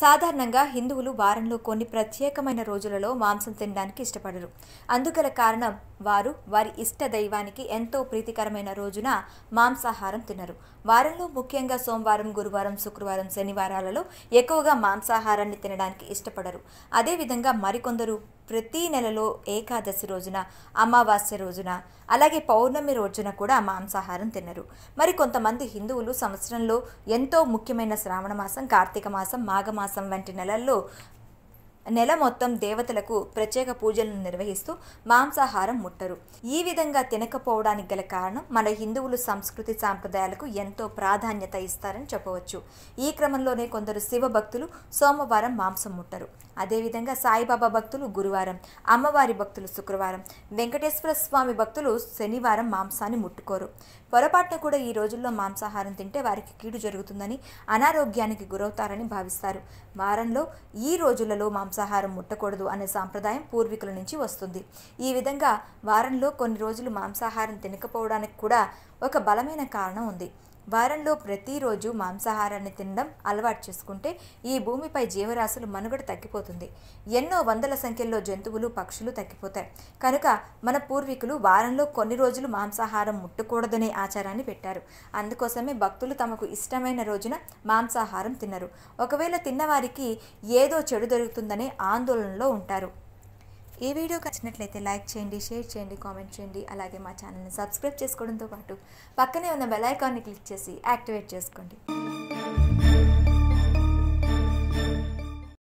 సాధారణంగా హిందువులు వారంలో కొన్ని ప్రత్యేకమైన రోజులలో మాంసం తినడానికి ఇష్టపడరు అందుగల కారణం వారు వారి ఇష్ట దైవానికి ఎంతో ప్రీతికరమైన రోజున మాంసాహారం తినరు వారంలో ముఖ్యంగా సోమవారం గురువారం శుక్రవారం శనివారాలలో ఎక్కువగా మాంసాహారాన్ని తినడానికి ఇష్టపడరు అదేవిధంగా మరికొందరు ప్రతి నెలలో ఏకాదశి రోజున అమావాస్య రోజున అలాగే పౌర్ణమి రోజున కూడా మాంసాహారం తినరు మరి కొంతమంది హిందువులు సంవత్సరంలో ఎంతో ముఖ్యమైన శ్రావణ మాసం కార్తీక మాసం మాఘమాసం వంటి నెలల్లో నెల మొత్తం దేవతలకు ప్రత్యేక పూజలను నిర్వహిస్తూ మాంసాహారం ముట్టరు ఈ విధంగా తినకపోవడానికి గల కారణం మన హిందువులు సంస్కృతి సాంప్రదాయాలకు ఎంతో ప్రాధాన్యత ఇస్తారని చెప్పవచ్చు ఈ క్రమంలోనే కొందరు శివ భక్తులు సోమవారం మాంసం ముట్టరు అదేవిధంగా సాయిబాబా భక్తులు గురువారం అమ్మవారి భక్తులు శుక్రవారం వెంకటేశ్వర స్వామి భక్తులు శనివారం మాంసాన్ని ముట్టుకోరు పొరపాటున కూడా ఈ రోజుల్లో మాంసాహారం తింటే వారికి కీడు జరుగుతుందని అనారోగ్యానికి గురవుతారని భావిస్తారు వారంలో ఈ రోజులలో మాంస మాంసాహారం ముట్టకూడదు అనే సాంప్రదాయం పూర్వీకుల నుంచి వస్తుంది ఈ విధంగా వారంలో కొన్ని రోజులు మాంసాహారం తినకపోవడానికి కూడా ఒక బలమైన కారణం ఉంది వారంలో ప్రతిరోజు మాంసాహారాన్ని తినడం అలవాటు చేసుకుంటే ఈ భూమిపై జీవరాశులు మనుగడ తగ్గిపోతుంది ఎన్నో వందల సంఖ్యలో జంతువులు పక్షులు తగ్గిపోతాయి కనుక మన పూర్వీకులు వారంలో కొన్ని రోజులు మాంసాహారం ముట్టకూడదనే ఆచారాన్ని పెట్టారు అందుకోసమే భక్తులు తమకు ఇష్టమైన రోజున మాంసాహారం తినరు ఒకవేళ తిన్నవారికి ఏదో చెడు దొరుకుతుందనే ఆందోళనలో ఉంటారు ఈ వీడియో నచ్చినట్లయితే లైక్ చేయండి షేర్ చేయండి కామెంట్ చేయండి అలాగే మా ఛానల్ని సబ్స్క్రైబ్ చేసుకోవడంతో పాటు పక్కనే ఉన్న బెల్ ఐకాన్ని క్లిక్ చేసి యాక్టివేట్ చేసుకోండి